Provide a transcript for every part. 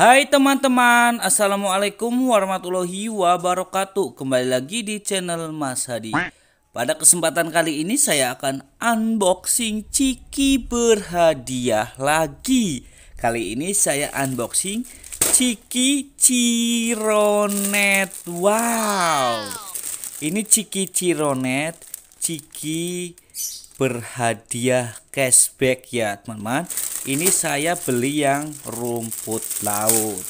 Hai teman-teman, Assalamualaikum warahmatullahi wabarakatuh Kembali lagi di channel Mas Hadi Pada kesempatan kali ini saya akan unboxing Ciki berhadiah lagi Kali ini saya unboxing Ciki Cironet Wow Ini Ciki Cironet Ciki berhadiah cashback ya teman-teman ini saya beli yang rumput laut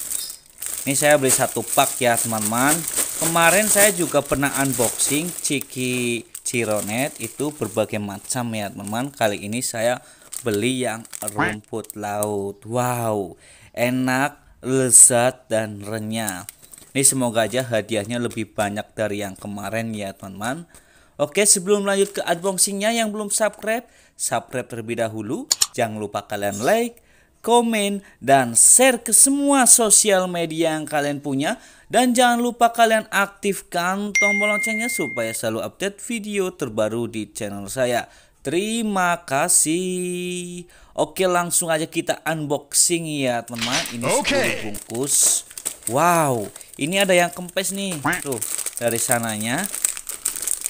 ini saya beli satu pak ya teman-teman kemarin saya juga pernah unboxing ciki cironet itu berbagai macam ya teman-teman kali ini saya beli yang rumput laut wow enak lezat dan renyah ini semoga aja hadiahnya lebih banyak dari yang kemarin ya teman-teman Oke, sebelum lanjut ke unboxingnya yang belum subscribe, subscribe terlebih dahulu. Jangan lupa kalian like, komen, dan share ke semua sosial media yang kalian punya. Dan jangan lupa kalian aktifkan tombol loncengnya supaya selalu update video terbaru di channel saya. Terima kasih. Oke, langsung aja kita unboxing ya, teman. Ini okay. bungkus. Wow, ini ada yang kempes nih. Tuh, dari sananya.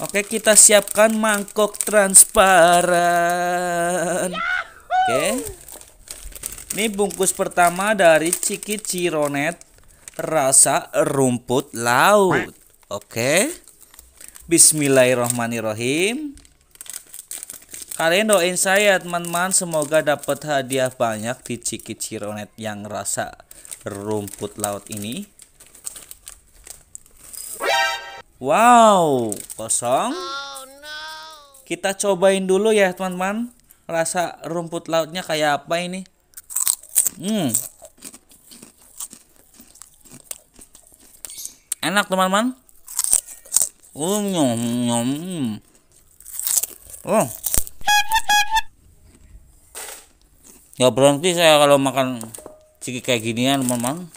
Oke, kita siapkan mangkok transparan. Oke. Ini bungkus pertama dari Ciki Cironet rasa rumput laut. Oke. Bismillahirrahmanirrahim. Kalian doain saya teman-teman semoga dapat hadiah banyak di Ciki Cironet yang rasa rumput laut ini. Wow, kosong. Oh, Kita cobain dulu ya, teman-teman. Rasa rumput lautnya kayak apa ini? Hmm. Enak, teman-teman. Oh, um, nyom, nyom. Oh. Ya berhenti saya kalau makan ciki kayak ginian, teman-teman.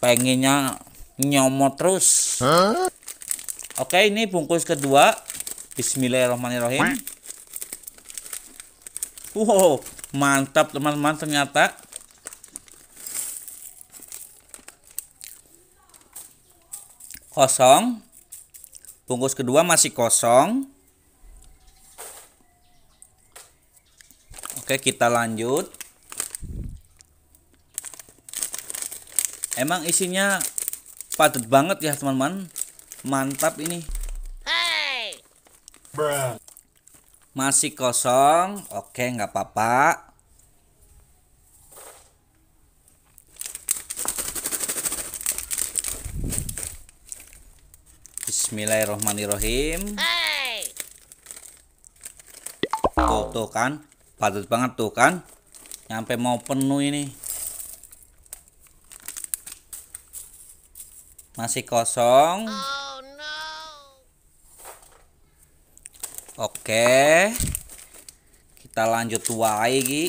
Pengennya nyomot terus huh? oke ini bungkus kedua Bismillahirrahmanirrahim wow mantap teman-teman ternyata kosong bungkus kedua masih kosong oke kita lanjut emang isinya padat banget ya teman-teman mantap ini hey. masih kosong oke nggak apa-apa Bismillahirrohmanirrohim hey. tuh tuh kan padat banget tuh kan nyampe mau penuh ini masih kosong oh, oke kita lanjut wae lagi.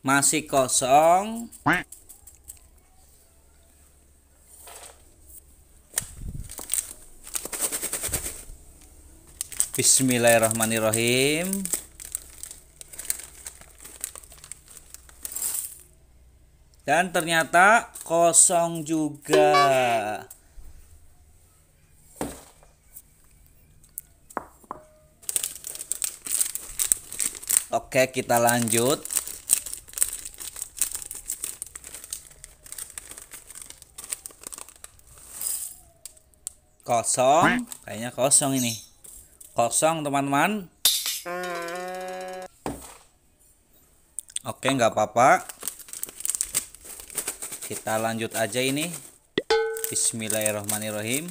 masih kosong Bismillahirrahmanirrahim Dan ternyata kosong juga. Oke, kita lanjut. Kosong, kayaknya kosong ini. Kosong, teman-teman. Oke, nggak apa-apa kita lanjut aja ini Bismillahirrohmanirrohim.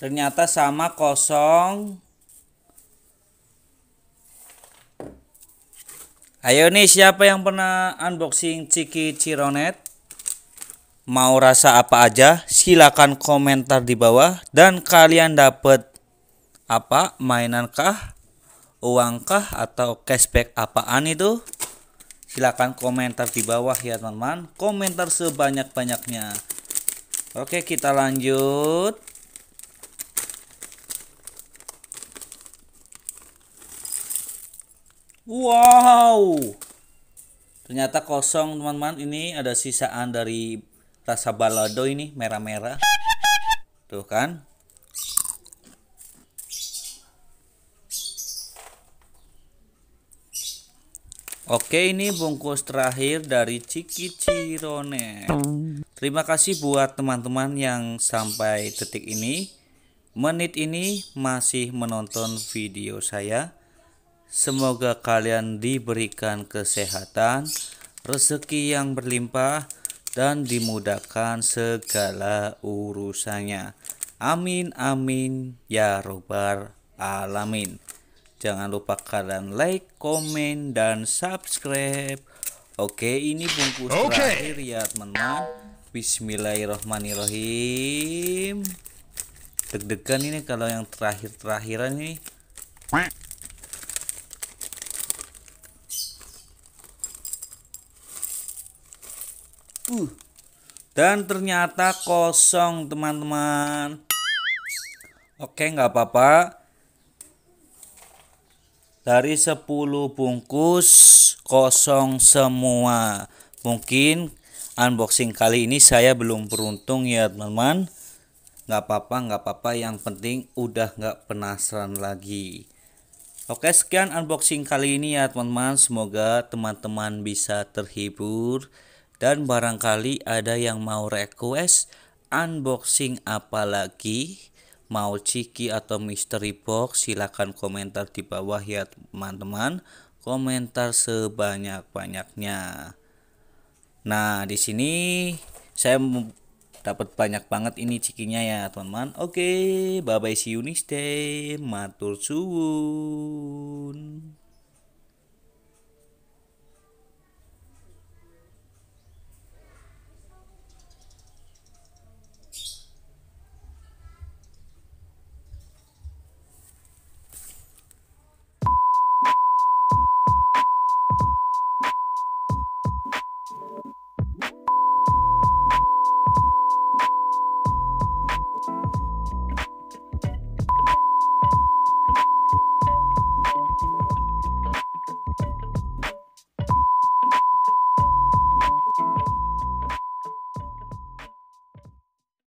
ternyata sama kosong ayo nih siapa yang pernah unboxing ciki cironet mau rasa apa aja silahkan komentar di bawah dan kalian dapat apa mainankah uangkah atau cashback apaan itu silahkan komentar di bawah ya teman-teman komentar sebanyak-banyaknya oke kita lanjut wow ternyata kosong teman-teman ini ada sisaan dari rasa balado ini merah-merah tuh kan Oke ini bungkus terakhir dari Ciki Cirone Terima kasih buat teman-teman yang sampai detik ini Menit ini masih menonton video saya Semoga kalian diberikan kesehatan Rezeki yang berlimpah Dan dimudahkan segala urusannya Amin amin ya robbal alamin Jangan lupa kalian like, komen, dan subscribe. Oke, ini bungkus okay. terakhir ya teman-teman. Bismillahirrohmanirrohim. Deg-degan ini kalau yang terakhir-terakhiran ini. Uh. Dan ternyata kosong teman-teman. Oke, nggak apa-apa dari 10 bungkus kosong semua mungkin unboxing kali ini saya belum beruntung ya teman-teman nggak apa-apa nggak apa-apa yang penting udah nggak penasaran lagi Oke sekian unboxing kali ini ya teman-teman semoga teman-teman bisa terhibur dan barangkali ada yang mau request unboxing apa lagi mau Ciki atau Mystery Box silahkan komentar di bawah ya teman-teman komentar sebanyak-banyaknya nah di sini saya dapat banyak banget ini cikinya ya teman-teman oke bye bye see you next day matur suun